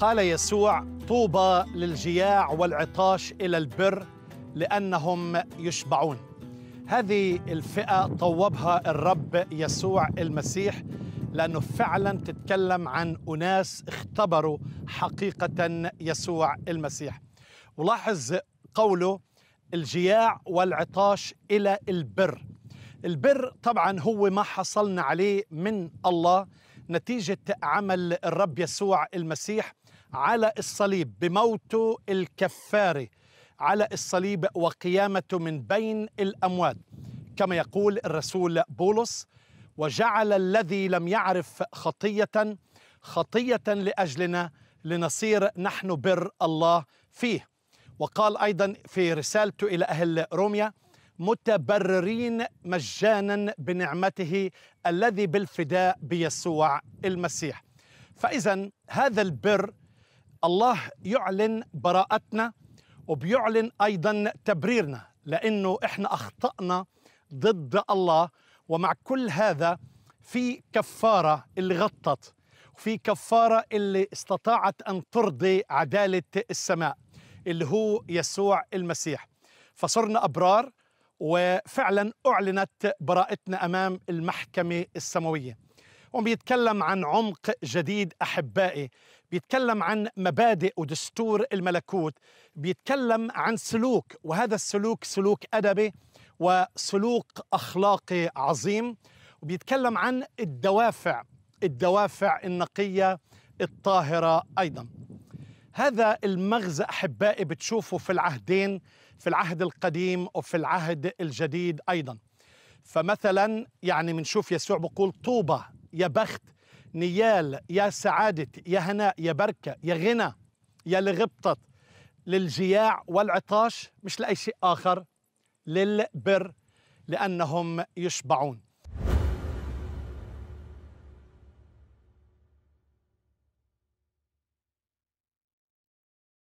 قال يسوع طوبى للجياع والعطاش الى البر لانهم يشبعون هذه الفئه طوبها الرب يسوع المسيح لانه فعلا تتكلم عن اناس اختبروا حقيقه يسوع المسيح ولاحظ قوله الجياع والعطاش الى البر البر طبعا هو ما حصلنا عليه من الله نتيجه عمل الرب يسوع المسيح على الصليب بموته الكفاري على الصليب وقيامته من بين الاموات كما يقول الرسول بولس وجعل الذي لم يعرف خطيه خطيه لاجلنا لنصير نحن بر الله فيه وقال ايضا في رسالته الى اهل روميا متبررين مجانا بنعمته الذي بالفداء بيسوع المسيح فاذا هذا البر الله يعلن براءتنا وبيعلن ايضا تبريرنا لانه احنا اخطانا ضد الله ومع كل هذا في كفاره اللي غطت وفي كفاره اللي استطاعت ان ترضي عداله السماء اللي هو يسوع المسيح فصرنا ابرار وفعلا اعلنت براءتنا امام المحكمه السماويه وبيتكلم عن عمق جديد أحبائي بيتكلم عن مبادئ ودستور الملكوت بيتكلم عن سلوك وهذا السلوك سلوك أدبي وسلوك أخلاقي عظيم وبيتكلم عن الدوافع الدوافع النقية الطاهرة أيضا هذا المغزى أحبائي بتشوفه في العهدين في العهد القديم وفي العهد الجديد أيضا فمثلا يعني بنشوف يسوع بقول طوبى يا بخت نيال يا سعادة يا هناء يا بركة يا غنى يا لغبطة للجياع والعطاش مش لأي شيء آخر للبر لأنهم يشبعون